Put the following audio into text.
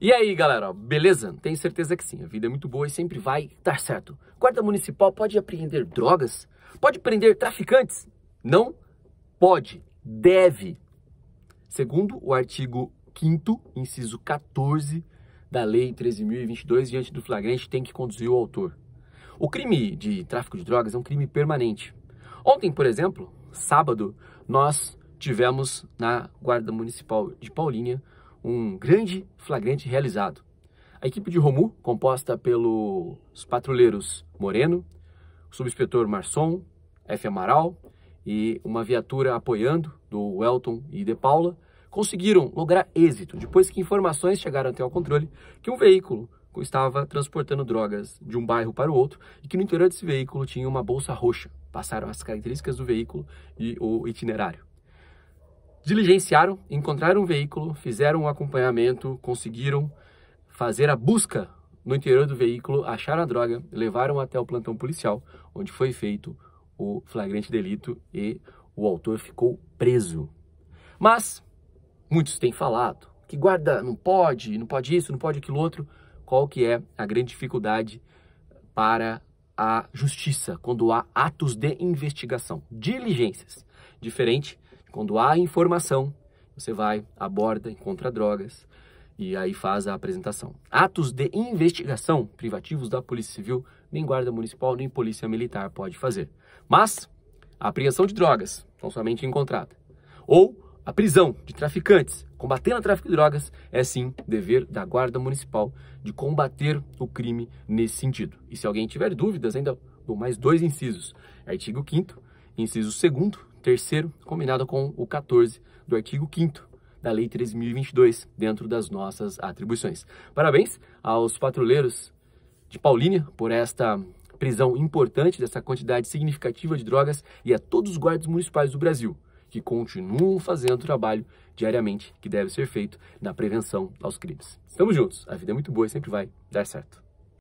E aí, galera, beleza? Tenho certeza que sim, a vida é muito boa e sempre vai dar certo. Guarda Municipal pode apreender drogas? Pode prender traficantes? Não pode, deve. Segundo o artigo 5 inciso 14 da Lei 13.022, diante do flagrante, tem que conduzir o autor. O crime de tráfico de drogas é um crime permanente. Ontem, por exemplo, sábado, nós tivemos na Guarda Municipal de Paulínia um grande flagrante realizado. A equipe de Romu, composta pelos patrulheiros Moreno, o subinspetor Marçom, F. Amaral e uma viatura apoiando do Welton e De Paula, conseguiram lograr êxito depois que informações chegaram até o controle que um veículo estava transportando drogas de um bairro para o outro e que no interior desse veículo tinha uma bolsa roxa. Passaram as características do veículo e o itinerário diligenciaram, encontraram um veículo, fizeram um acompanhamento, conseguiram fazer a busca no interior do veículo, acharam a droga, levaram até o plantão policial, onde foi feito o flagrante delito e o autor ficou preso. Mas muitos têm falado que guarda não pode, não pode isso, não pode aquilo outro. Qual que é a grande dificuldade para a justiça quando há atos de investigação, diligências? Diferente quando há informação, você vai, aborda, encontra drogas e aí faz a apresentação. Atos de investigação privativos da Polícia Civil, nem Guarda Municipal, nem Polícia Militar pode fazer. Mas a apreensão de drogas, não somente encontrada. Ou a prisão de traficantes, combatendo o tráfico de drogas, é sim dever da Guarda Municipal de combater o crime nesse sentido. E se alguém tiver dúvidas, ainda dou mais dois incisos. Artigo 5 inciso 2 terceiro, combinado com o 14 do artigo 5 da Lei 3.022, dentro das nossas atribuições. Parabéns aos patrulheiros de Paulínia por esta prisão importante dessa quantidade significativa de drogas e a todos os guardas municipais do Brasil que continuam fazendo o trabalho diariamente que deve ser feito na prevenção aos crimes. Estamos juntos, a vida é muito boa e sempre vai dar certo.